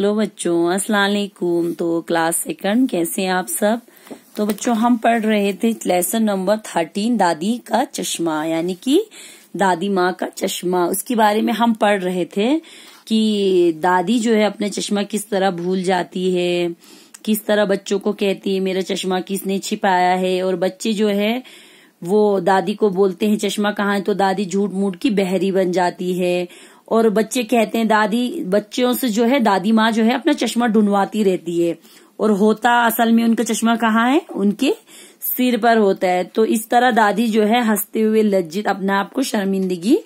hello बच्चों अस्सलाम वालेकुम तो क्लास सेकंड कैसे हैं आप सब तो बच्चों हम पढ़ रहे थे लेसन नंबर थर्टीन दादी का चश्मा यानी कि दादी माँ का चश्मा उसके बारे में हम पढ़ रहे थे कि दादी जो है अपने चश्मा किस तरह भूल जाती है किस तरह बच्चों को कहती है मेरा चश्मा किसने छिपाया है और बच्चे जो है वो दादी को बोलते हैं चश्मा कहाँ है तो दादी झूठ मूठ की बहरी बन जाती है और बच्चे कहते हैं दादी बच्चों से जो है दादी माँ जो है अपना चश्मा ढूंढवाती रहती है और होता असल में उनका चश्मा कहाँ है उनके सिर पर होता है तो इस तरह दादी जो है हंसते हुए लज्जित अपने आप को शर्मिंदगी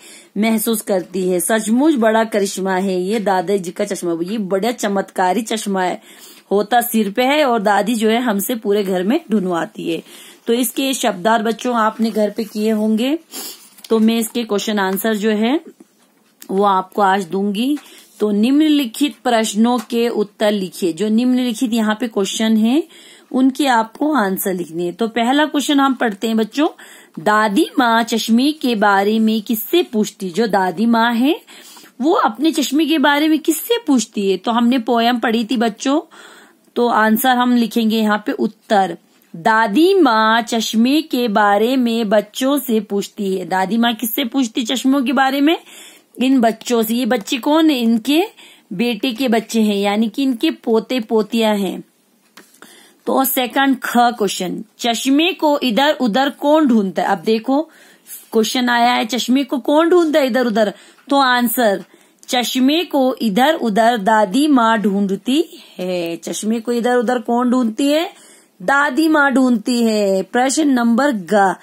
महसूस करती है सचमुच बड़ा करिश्मा है ये दादाजी का चश्मा ये बड़ा चमत्कारी चश्मा है होता सिर पे है और दादी जो है हमसे पूरे घर में ढूंढवाती है तो इसके शब्दार बच्चों आपने घर पे किए होंगे तो मैं इसके क्वेश्चन आंसर जो है वो आपको आज दूंगी तो निम्नलिखित प्रश्नों के उत्तर लिखिए जो निम्नलिखित यहाँ पे क्वेश्चन है उनके आपको आंसर लिखने हैं तो पहला क्वेश्चन हम पढ़ते हैं बच्चों दादी माँ चश्मे के बारे में किससे पूछती जो दादी माँ है वो अपने चश्मे के बारे में किससे पूछती है तो हमने पोयम पढ़ी थी बच्चों तो आंसर हम लिखेंगे यहाँ पे उत्तर दादी माँ चश्मे के बारे में बच्चों से पूछती है दादी माँ किससे पूछती चश्मों के बारे में इन बच्चों से ये बच्चे कौन है इनके बेटे के बच्चे हैं यानी कि इनके पोते पोतिया हैं तो सेकंड ख क्वेश्चन चश्मे को इधर उधर कौन ढूंढता है अब देखो क्वेश्चन आया है चश्मे को कौन ढूंढता है इधर उधर तो आंसर चश्मे को इधर उधर दादी माँ ढूंढती है चश्मे को इधर उधर कौन ढूंढती है दादी माँ ढूंढती है प्रश्न नंबर ग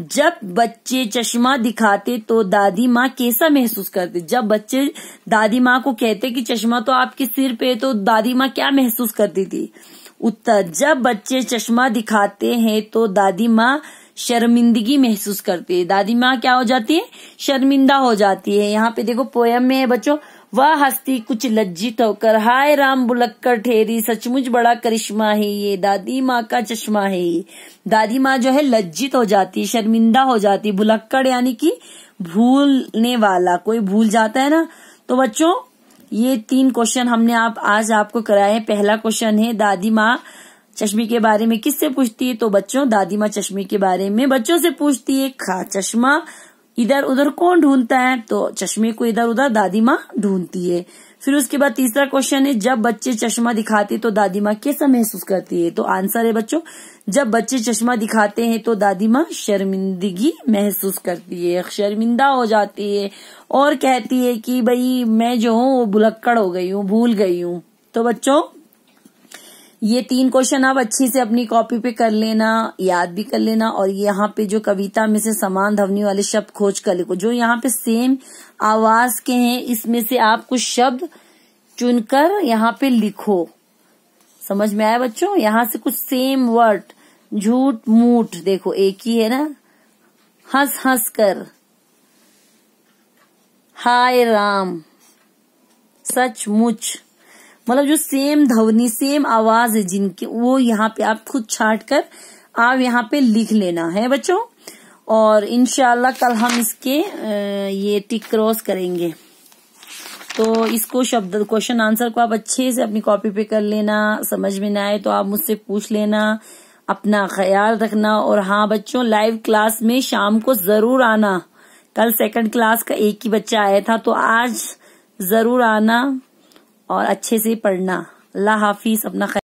जब बच्चे चश्मा दिखाते तो दादी माँ कैसा महसूस करते जब बच्चे दादी माँ को कहते कि चश्मा तो आपके सिर पे तो दादी माँ क्या महसूस करती थी उत्तर जब बच्चे चश्मा दिखाते हैं तो दादी माँ शर्मिंदगी महसूस करती है दादी माँ क्या हो जाती है शर्मिंदा हो जाती है यहाँ पे देखो पोयम में बच्चों वह हस्ती कुछ लज्जित होकर हाय राम बुलक्कर ठेरी सचमुच बड़ा करिश्मा है ये दादी माँ का चश्मा है दादी माँ जो है लज्जित हो जाती शर्मिंदा हो जाती बुलक्कड़ यानी कि भूलने वाला कोई भूल जाता है ना तो बच्चों ये तीन क्वेश्चन हमने आप आज आपको कराए हैं पहला क्वेश्चन है दादी माँ चश्मे के बारे में किससे पूछती है तो बच्चों दादी माँ चश्मे के बारे में बच्चों से पूछती है खा चश्मा इधर उधर कौन ढूंढता है तो चश्मे को इधर उधर दादी माँ ढूंढती है फिर उसके बाद तीसरा क्वेश्चन है जब बच्चे चश्मा दिखाते तो दादी माँ कैसा महसूस करती है तो आंसर है बच्चों जब बच्चे चश्मा दिखाते हैं तो दादी माँ शर्मिंदगी महसूस करती है शर्मिंदा हो जाती है और कहती है कि भाई मैं जो हूँ वो भुलक्कड़ हो गई हूँ भूल गई हूँ तो बच्चों ये तीन क्वेश्चन आप अच्छे से अपनी कॉपी पे कर लेना याद भी कर लेना और यहाँ पे जो कविता में से समान ध्वनि वाले शब्द खोज कर लिखो जो यहाँ पे सेम आवाज के हैं इसमें से आप कुछ शब्द चुनकर यहाँ पे लिखो समझ में आया बच्चों यहाँ से कुछ सेम वर्ड झूठ मूठ देखो एक ही है ना हंस हंस कर हाय राम सचमुच मतलब जो सेम ध्वनि सेम आवाज है जिनकी वो यहाँ पे आप खुद छाट कर आप यहाँ पे लिख लेना है बच्चों और इनशाला कल हम इसके ये टिक क्रॉस करेंगे तो इसको शब्द क्वेश्चन आंसर को आप अच्छे से अपनी कॉपी पे कर लेना समझ में ना आए तो आप मुझसे पूछ लेना अपना ख्याल रखना और हाँ बच्चों लाइव क्लास में शाम को जरूर आना कल सेकंड क्लास का एक ही बच्चा आया था तो आज जरूर आना और अच्छे से पढ़ना अल्लाह हाफिज अपना